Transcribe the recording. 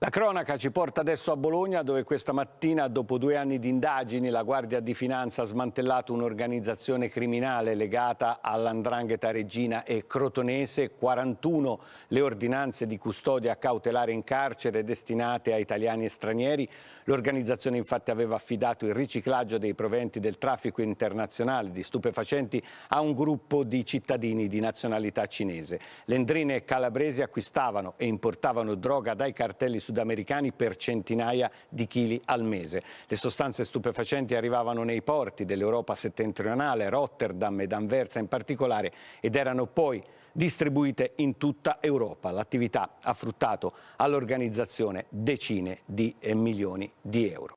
La cronaca ci porta adesso a Bologna dove questa mattina dopo due anni di indagini la Guardia di Finanza ha smantellato un'organizzazione criminale legata all'andrangheta regina e crotonese, 41 le ordinanze di custodia cautelare in carcere destinate a italiani e stranieri. L'organizzazione infatti aveva affidato il riciclaggio dei proventi del traffico internazionale di stupefacenti a un gruppo di cittadini di nazionalità cinese. Le ndrine calabresi acquistavano e importavano droga dai cartelli sudamericani per centinaia di chili al mese. Le sostanze stupefacenti arrivavano nei porti dell'Europa settentrionale, Rotterdam ed Anversa in particolare, ed erano poi distribuite in tutta Europa. L'attività ha fruttato all'organizzazione decine di eh, milioni di euro.